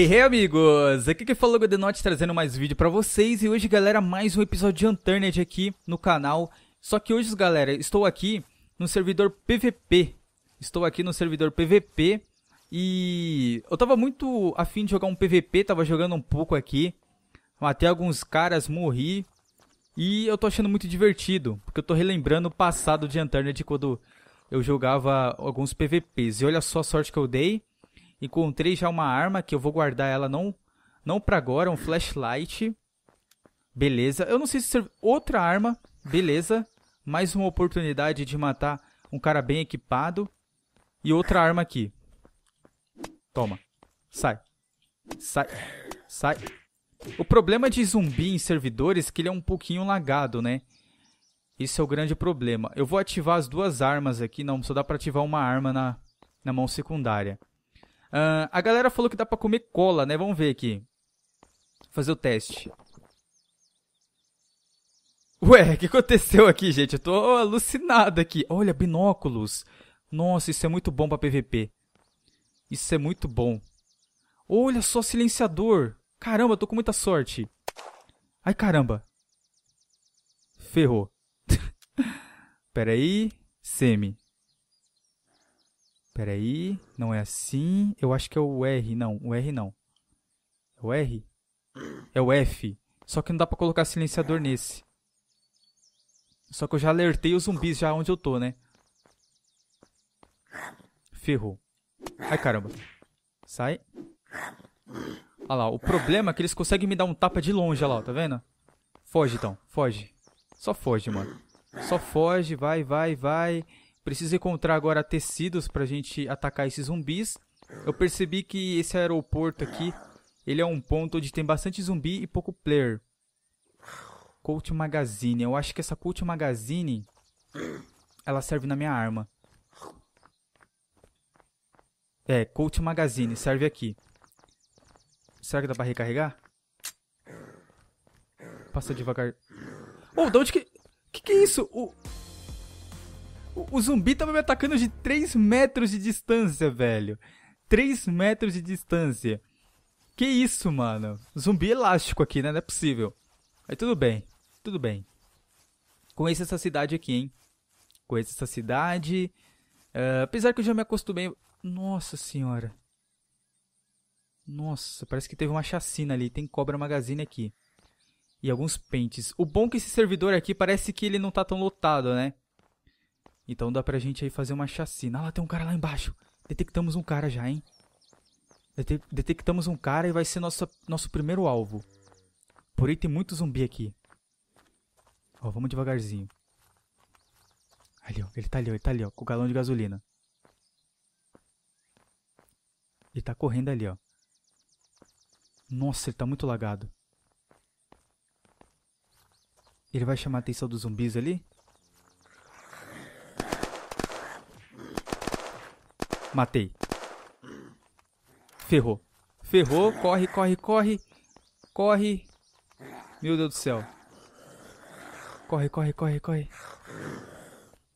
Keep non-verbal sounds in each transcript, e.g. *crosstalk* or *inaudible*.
Hey, hey amigos! Aqui que falou é o Godenote trazendo mais vídeo pra vocês e hoje galera mais um episódio de Unturned aqui no canal Só que hoje galera, estou aqui no servidor PVP Estou aqui no servidor PVP e eu tava muito afim de jogar um PVP, tava jogando um pouco aqui Matei alguns caras, morri e eu tô achando muito divertido Porque eu tô relembrando o passado de Unturned quando eu jogava alguns PVPs E olha só a sorte que eu dei Encontrei já uma arma que eu vou guardar ela não não para agora, um flashlight. Beleza. Eu não sei se serve outra arma. Beleza. Mais uma oportunidade de matar um cara bem equipado. E outra arma aqui. Toma. Sai. Sai. Sai. O problema de zumbi em servidores é que ele é um pouquinho lagado, né? Isso é o grande problema. Eu vou ativar as duas armas aqui. Não, só dá pra ativar uma arma na, na mão secundária. Uh, a galera falou que dá pra comer cola, né? Vamos ver aqui. Vou fazer o teste. Ué, o que aconteceu aqui, gente? Eu tô alucinado aqui. Olha, binóculos. Nossa, isso é muito bom pra PVP. Isso é muito bom. Olha só, silenciador. Caramba, eu tô com muita sorte. Ai, caramba. Ferrou. *laughs* Pera aí. Semi. Espera aí, não é assim. Eu acho que é o R, não, o R não. É o R? É o F. Só que não dá pra colocar silenciador nesse. Só que eu já alertei os zumbis já onde eu tô, né? Ferrou. Ai, caramba. Sai. Olha lá, o problema é que eles conseguem me dar um tapa de longe, olha lá, tá vendo? Foge, então. Foge. Só foge, mano. Só foge, vai, vai, vai. Preciso encontrar agora tecidos pra gente atacar esses zumbis. Eu percebi que esse aeroporto aqui, ele é um ponto onde tem bastante zumbi e pouco player. Colt Magazine. Eu acho que essa Colt Magazine, ela serve na minha arma. É, Colt Magazine, serve aqui. Será que dá pra recarregar? Passa devagar. Oh, de onde que... Que que é isso? O... O, zumbi tava me atacando de 3 metros de distância, velho. 3 metros de distância. Que isso, mano? Zumbi elástico aqui, né? Não é possível. Aí tudo bem, tudo bem. Conheço essa cidade aqui, hein? Conheço essa cidade. Uh, apesar que eu já me acostumei. Nossa senhora. Nossa, parece que teve uma chacina ali. Tem Cobra Magazine aqui. E alguns pentes. O bom é que esse servidor aqui parece que ele não tá tão lotado, né? Então dá pra gente aí fazer uma chacina. Ah, lá tem um cara lá embaixo. Detectamos um cara já, hein? detectamos um cara e vai ser nosso, nosso primeiro alvo. Porém, tem muito zumbi aqui. Ó, vamos devagarzinho. Ali, ó. Ele tá ali, ó. Ele tá ali, ó. Com o galão de gasolina. Ele tá correndo ali, ó. Nossa, ele tá muito lagado. Ele vai chamar a atenção dos zumbis ali? Matei. Ferrou. Ferrou. Corre, corre, corre. Corre. Meu Deus do céu. Corre, corre, corre, corre.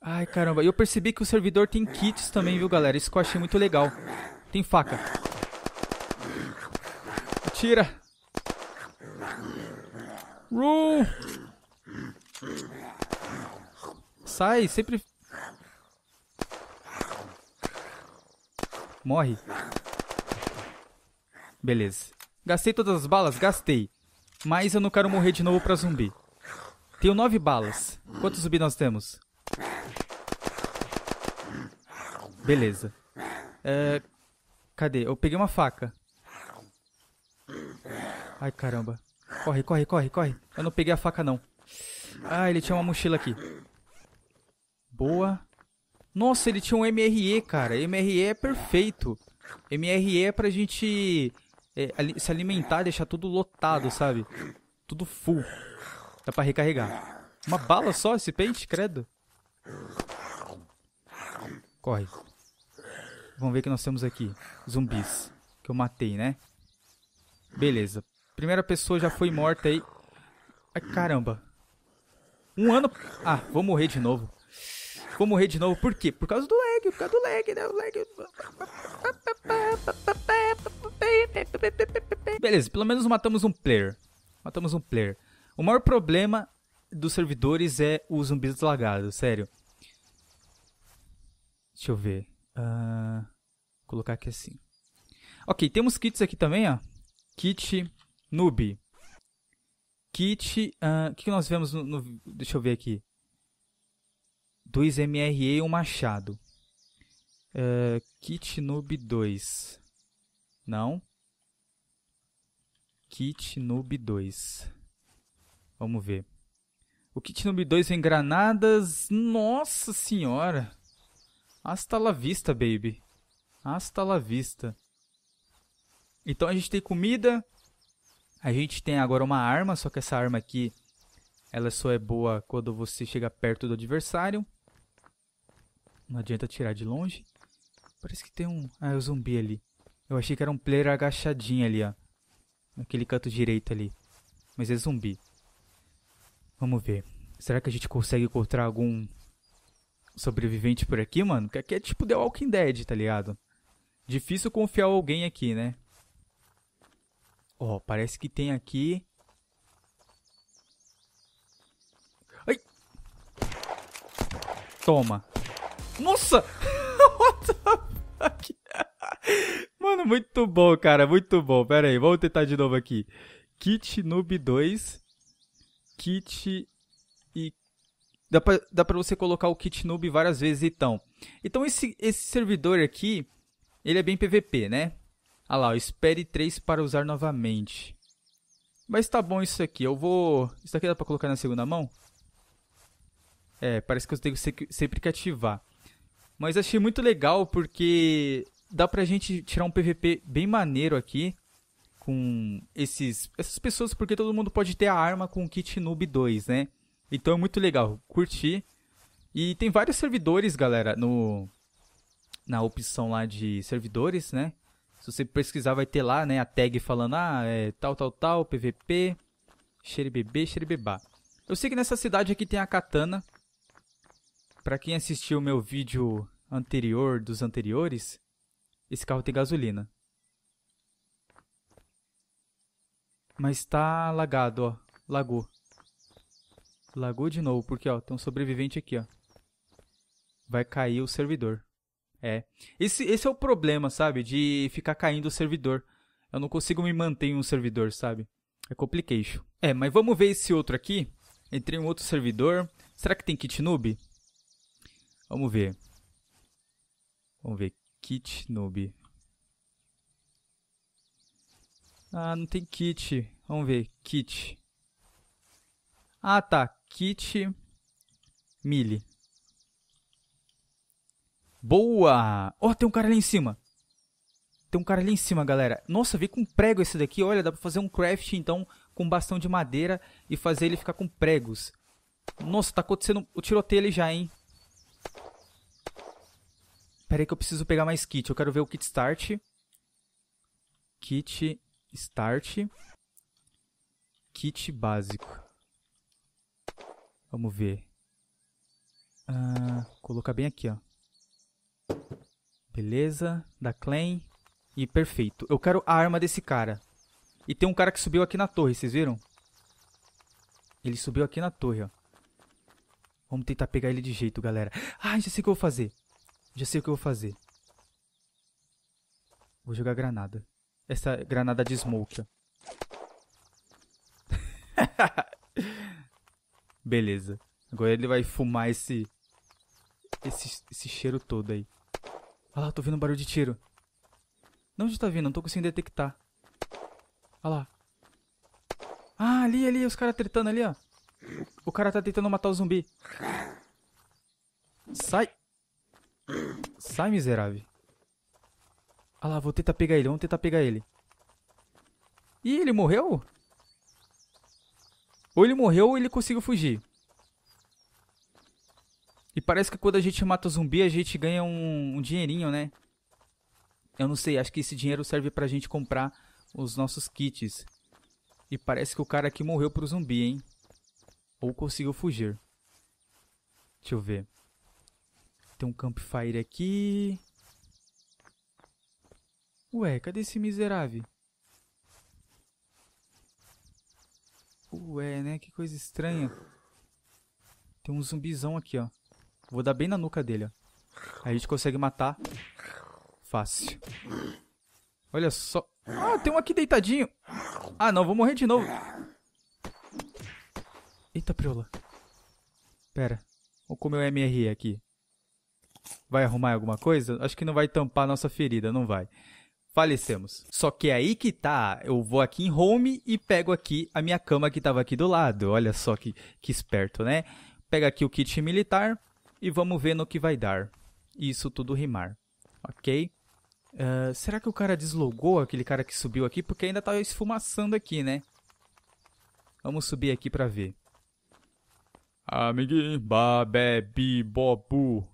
Ai, caramba. Eu percebi que o servidor tem kits também, viu, galera? Isso que eu achei muito legal. Tem faca. Tira. Run. Sai, sempre Morre. Beleza. Gastei todas as balas? Gastei. Mas eu não quero morrer de novo pra zumbi. Tenho nove balas. Quantos zumbi nós temos? Beleza. É... Cadê? Eu peguei uma faca. Ai, caramba. Corre, corre, corre, corre. Eu não peguei a faca, não. Ah, ele tinha uma mochila aqui. Boa. Nossa, ele tinha um MRE, cara. MRE é perfeito. MRE é pra gente é, se alimentar, deixar tudo lotado, sabe? Tudo full. Dá pra recarregar. Uma bala só esse pente, credo. Corre. Vamos ver o que nós temos aqui. Zumbis. Que eu matei, né? Beleza. Primeira pessoa já foi morta aí. Ai, caramba. Um ano... Ah, vou morrer de novo. Como rede novo, por quê? Por causa do lag, por causa do lag, né? O lag. Beleza, pelo menos matamos um player. Matamos um player. O maior problema dos servidores é os zumbis deslagados, sério. Deixa eu ver. Uh, vou colocar aqui assim. Ok, temos kits aqui também, ó. Kit noob. Kit. Ah, o uh, que, que nós vemos no, no, Deixa eu ver aqui. 2 MRE e um machado. Uh, kit noob 2. Não. Kit noob 2. Vamos ver. O kit noob 2 vem granadas. Nossa senhora. Hasta la vista, baby. Hasta la vista. Então a gente tem comida. A gente tem agora uma arma, só que essa arma aqui ela só é boa quando você chega perto do adversário. Não adianta tirar de longe. Parece que tem um... Ah, é um zumbi ali. Eu achei que era um player agachadinho ali, ó. Naquele canto direito ali. Mas é zumbi. Vamos ver. Será que a gente consegue encontrar algum sobrevivente por aqui, mano? Porque aqui é tipo The Walking Dead, tá ligado? Difícil confiar alguém aqui, né? Ó, oh, parece que tem aqui... Ai! Toma! Nossa! *laughs* What the fuck? Mano, muito bom, cara, muito bom. Pera aí, vamos tentar de novo aqui. Kit Noob 2. Kit e. Dá pra, dá pra você colocar o Kit Noob várias vezes, então. Então, esse, esse servidor aqui, ele é bem PVP, né? Ah lá, ó, espere 3 para usar novamente. Mas tá bom isso aqui, eu vou... Isso aqui dá pra colocar na segunda mão? É, parece que eu tenho sempre que ativar. Mas achei muito legal porque dá pra gente tirar um PVP bem maneiro aqui com esses, essas pessoas, porque todo mundo pode ter a arma com o kit noob 2, né? Então é muito legal, curti. E tem vários servidores, galera, no na opção lá de servidores, né? Se você pesquisar, vai ter lá, né, a tag falando, ah, é tal, tal, tal, PVP, xeribebê, xeribebá. Eu sei que nessa cidade aqui tem a katana, para quem assistiu o meu vídeo anterior dos anteriores, esse carro tem gasolina. Mas tá lagado, ó. Lagou. Lagou de novo, porque ó, tem um sobrevivente aqui, ó. Vai cair o servidor. É. Esse, esse é o problema, sabe? De ficar caindo o servidor. Eu não consigo me manter em um servidor, sabe? É complication. É, mas vamos ver esse outro aqui. Entrei em um outro servidor. Será que tem kit noob? Vamos ver. Vamos ver. Kit noob. Ah, não tem kit. Vamos ver. Kit. Ah, tá. Kit mili. Boa! Ó, oh, tem um cara ali em cima. Tem um cara ali em cima, galera. Nossa, veio com prego esse daqui. Olha, dá pra fazer um craft, então, com bastão de madeira e fazer ele ficar com pregos. Nossa, tá acontecendo o tiroteio ali já, hein? Pera aí que eu preciso pegar mais kit. Eu quero ver o kit start. Kit start. Kit básico. Vamos ver. Ah, colocar bem aqui, ó. Beleza. Da Clan. E perfeito. Eu quero a arma desse cara. E tem um cara que subiu aqui na torre, vocês viram? Ele subiu aqui na torre, ó. Vamos tentar pegar ele de jeito, galera. Ai, ah, já sei o que eu vou fazer. Já sei o que eu vou fazer. Vou jogar granada. Essa granada de smoke. *laughs* Beleza. Agora ele vai fumar esse, esse... Esse cheiro todo aí. Olha lá, tô vendo um barulho de tiro. Não, onde tá vindo? Não tô conseguindo detectar. Olha lá. Ah, ali, ali. Os caras tretando ali, ó. O cara tá tentando matar o zumbi. Sai! Sai, miserável. Ah lá, vou tentar pegar ele, vamos tentar pegar ele. Ih, ele morreu? Ou ele morreu ou ele conseguiu fugir. E parece que quando a gente mata zumbi, a gente ganha um, um dinheirinho, né? Eu não sei, acho que esse dinheiro serve pra gente comprar os nossos kits. E parece que o cara aqui morreu pro zumbi, hein? Ou conseguiu fugir. Deixa eu ver. Tem um campfire aqui. Ué, cadê esse miserável? Ué, né? Que coisa estranha. Tem um zumbizão aqui, ó. Vou dar bem na nuca dele, ó. Aí a gente consegue matar. Fácil. Olha só. Ah, tem um aqui deitadinho. Ah, não. Vou morrer de novo. Eita, priola. Pera. Vou comer o MRE aqui vai arrumar alguma coisa? Acho que não vai tampar nossa ferida, não vai. Falecemos. Só que é aí que tá, eu vou aqui em home e pego aqui a minha cama que tava aqui do lado. Olha só que, que esperto, né? Pega aqui o kit militar e vamos ver no que vai dar. Isso tudo rimar. Ok? Uh, será que o cara deslogou aquele cara que subiu aqui? Porque ainda tava tá esfumaçando aqui, né? Vamos subir aqui pra ver. Amiguinho, babé, bibobu,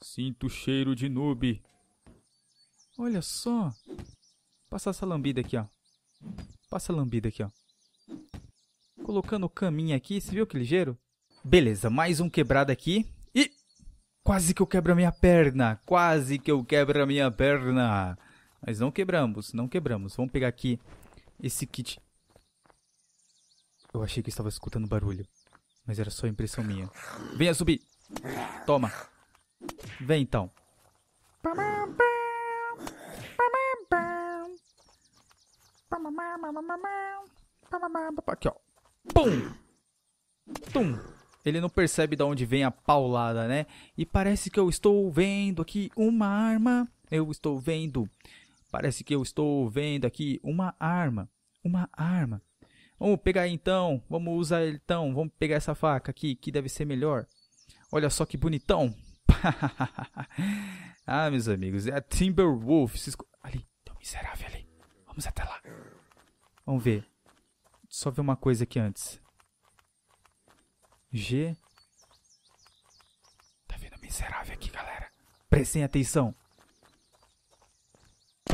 Sinto cheiro de noob. Olha só. Passa essa lambida aqui, ó. Passa a lambida aqui, ó. Colocando o caminho aqui, você viu que ligeiro? Beleza, mais um quebrado aqui. E quase que eu quebro a minha perna. Quase que eu quebro a minha perna. Mas não quebramos, não quebramos. Vamos pegar aqui esse kit. Eu achei que eu estava escutando barulho, mas era só impressão minha. Venha subir. Toma. Vem então. Aqui, ó. Pum! Tum! Ele não percebe de onde vem a paulada, né? E parece que eu estou vendo aqui uma arma. Eu estou vendo. Parece que eu estou vendo aqui uma arma. Uma arma. Vamos pegar então. Vamos usar então. Vamos pegar essa faca aqui, que deve ser melhor. Olha só que bonitão. *laughs* ah, meus amigos, é a Timberwolf. Ali, tem um miserável ali. Vamos até lá. Vamos ver. Só ver uma coisa aqui antes. G. Tá vendo um miserável aqui, galera. Prestem atenção. *laughs*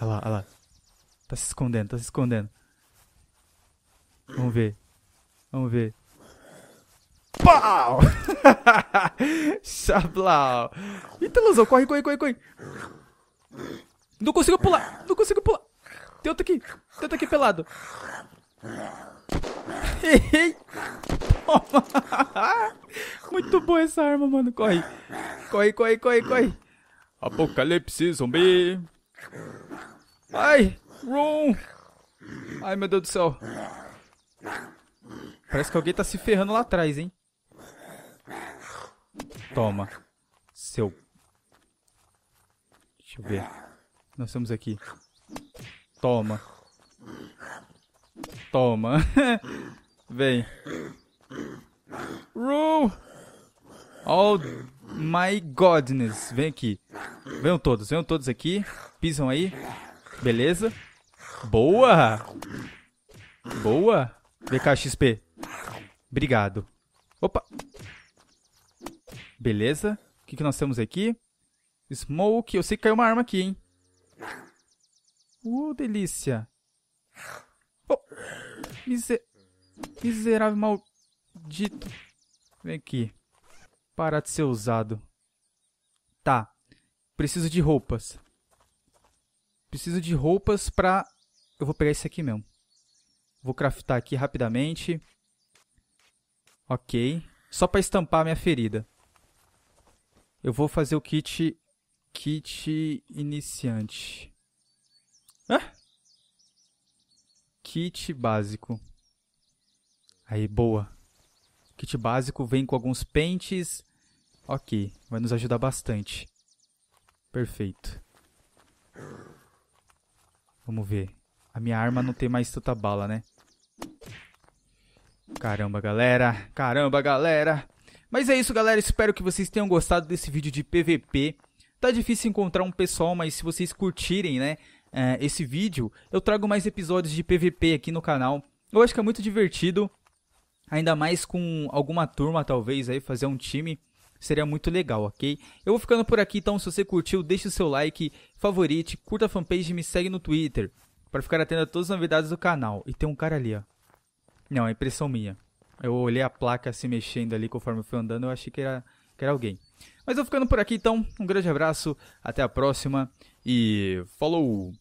olha lá, olha lá. Tá se escondendo, tá se escondendo. Vamos ver. Vamos ver. Pau! Chablau. *laughs* Eita, então, Luzão, corre, corre, corre, corre. Não consigo pular, não consigo pular. Tem outro aqui, tem outro aqui pelado. Ei, toma. *laughs* Muito boa essa arma, mano. Corre, corre, corre, corre, corre. Apocalipse zumbi. Ai, run. Ai, meu Deus do céu. Parece que alguém tá se ferrando lá atrás, hein? Toma. Seu. Deixa eu ver. Nós estamos aqui. Toma. Toma. *laughs* Vem. Ru. Oh my godness. Vem aqui. Venham todos, venham todos aqui. Pisam aí. Beleza. Boa! Boa! VKXP. Obrigado. Beleza. O que, que nós temos aqui? Smoke. Eu sei que caiu uma arma aqui, hein? Uh, delícia. Oh. Miser... Miserável maldito. Vem aqui. Parar de ser usado. Tá. Preciso de roupas. Preciso de roupas pra... Eu vou pegar esse aqui mesmo. Vou craftar aqui rapidamente. Ok. Só pra estampar a minha ferida. Eu vou fazer o kit kit iniciante. Hã? Kit básico. Aí, boa. Kit básico vem com alguns pentes. Ok, vai nos ajudar bastante. Perfeito. Vamos ver. A minha arma não tem mais tanta bala, né? Caramba, galera. Caramba, galera. Mas é isso, galera. Espero que vocês tenham gostado desse vídeo de PVP. Tá difícil encontrar um pessoal, mas se vocês curtirem, né, eh, esse vídeo, eu trago mais episódios de PVP aqui no canal. Eu acho que é muito divertido, ainda mais com alguma turma, talvez, aí, fazer um time. Seria muito legal, ok? Eu vou ficando por aqui, então se você curtiu, deixe o seu like, favorite, curta a fanpage e me segue no Twitter para ficar atento a todas as novidades do canal. E tem um cara ali, ó. Não, é impressão minha. Eu olhei a placa se mexendo ali conforme eu fui andando, eu achei que era, que era alguém. Mas eu ficando por aqui então, um grande abraço, até a próxima e falou!